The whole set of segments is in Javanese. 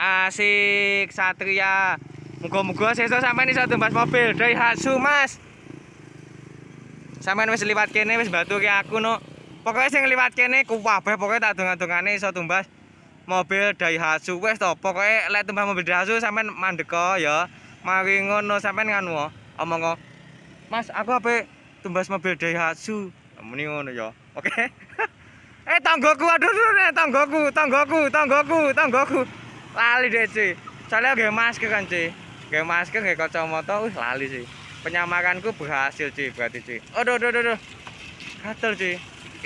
asik Satria muka-muka sesu sampai nih satu mobil dari Hatsu mas sampai wis liwat kene wis batu ke aku no pokoknya sing liwat kene kuwabe pokoknya tak dungan-dungane iso tumbas mobil Daihatsu wis to pokoknya lek tumbas mobil Daihatsu sampean mandeko ya mari ngono sampean nganu oh. omong kok oh. Mas aku ape tumbas mobil Daihatsu muni ngono ya oke okay? eh tanggoku aduh aduh tanggoku tanggoku tanggoku tanggoku lali deh cuy soalnya gak masker kan cuy gak masker gak kacamata wih lali sih Penyamakanku berhasil cuy berarti cuy aduh aduh aduh, aduh. gatel cuy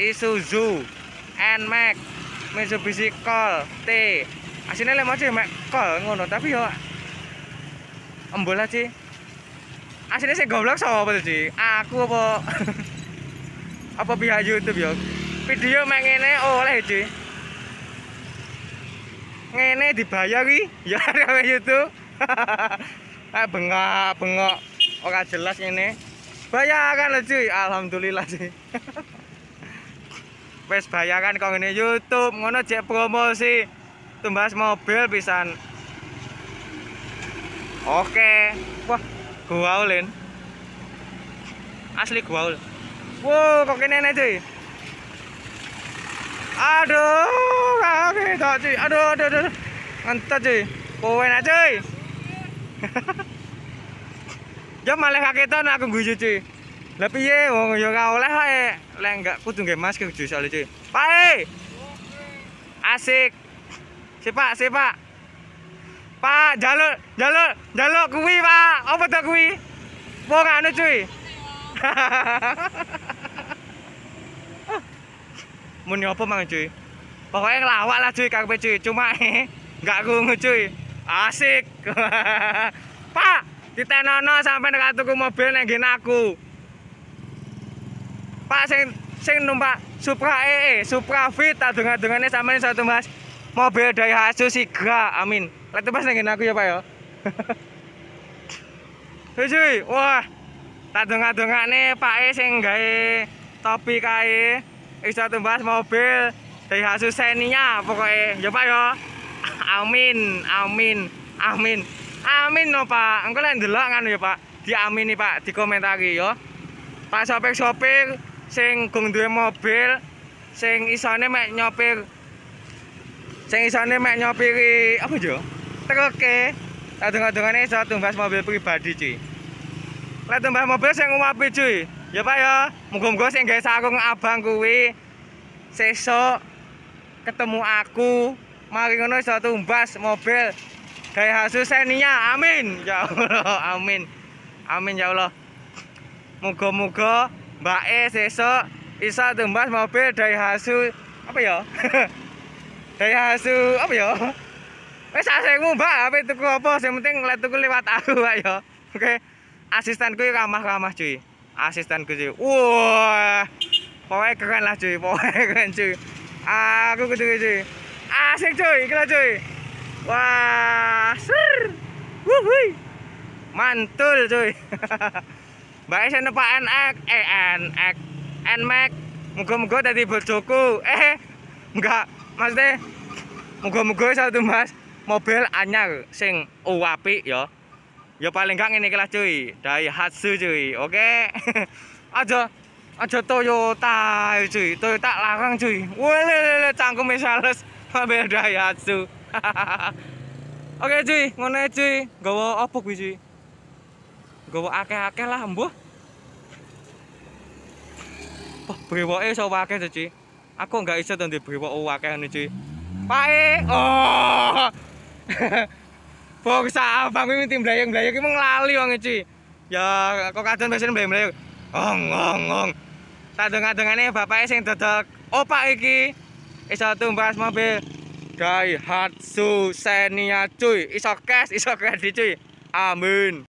Isuzu NMAX Mitsubishi Col T aslinya lemah cuy Mac Col ngono tapi yo embol aja aslinya sih goblok sama apa cuy aku apa apa pihak YouTube yo video mengene oleh cuy ngene dibayari ya rame YouTube ah bengok bengok ora jelas ini bayaran lho cuy alhamdulillah sih wes bayaran kok ngene YouTube ngono jek promosi tumbas mobil pisan oke wah gua ulin asli gua ul. wow kok nih cuy aduh cuy, cuy. Aduh, aduh, aduh. Mantap cuy. Poin aja cuy. Ya malah kagetan aku guyu cuy. tapi piye wong ya ora oleh ae. Lek enggak kudu nggih masker cuy soalnya cuy. Pak. Eh! Asik. Sepak, sepak. Pak, jalur jalur jalur kuwi, Pak. Apa tuh kuwi? Wong anu cuy. Mun ya apa mang cuy? pokoknya ngelawak lah cuy kang cuy cuma nggak gue cuy asik pak di tenono sampai dekat tuku mobil nengin aku pak sing sing numpak supra ee eh, supra fit adungan adungannya sama ini satu mas mobil dari hasil sigra amin lihat pas nengin aku ya pak ya hei cuy wah tadung adungan nih pak e sing gae topi kae bisa tumbas mobil dari hasil seninya pokoknya ya pak ya amin amin amin amin no pak engkau lain dulu kan ya pak di amin nih pak di komentar ya pak sopir sopir sing gong dua mobil sing isane mek nyopir sing isane mek nyopiri apa jo truk ke tadung tadungan ini tumbas mobil pribadi cuy lah tumbas mobil sing ngumpet cuy ya pak ya munggu munggu sing guys aku abang kuwi sesok ketemu aku mari ngono iso tumbas mobil Daihatsu seninya amin ya Allah amin amin ya Allah Moga-moga Mbak E sesok iso tumbas mobil Daihatsu apa ya Daihatsu apa ya wis asengmu Mbak apa tuku apa sing penting lek tuku lewat aku Mbak ya oke asistenku ramah-ramah cuy asistenku cuy wah wow. pokoknya keren lah cuy pokoknya keren cuy Ah, aku gede gede asik cuy kira cuy wah ser wuhui mantul cuy mbak saya nempak nx eh nx nmax moga moga tadi bocoku eh enggak mas deh moga moga satu mas mobil anyar sing uapi yo ya paling gak ini kira cuy dari cuy oke okay? Aja Toyota cuy, Toyota larang cuy. Wele cangkeme sales Mobil Daihatsu. Oke cuy, ngono cuy. Gawa opo kuwi cuy? Gawa akeh-akeh lah mbuh. Wah, eh iso akeh cuy. Aku nggak iso to ndek brewok akeh ngene cuy. Pae. Oh. Bongsa abang kuwi tim belayang-belayang, ki mung lali wong e, cuy. Ya, kok kadang pesen belayang-belayang. ong ngong, ong tak dengar-dengarnya bapaknya yang dodok opak iki bisa tumbas mobil Daihatsu Xenia cuy bisa cash bisa kredit cuy amin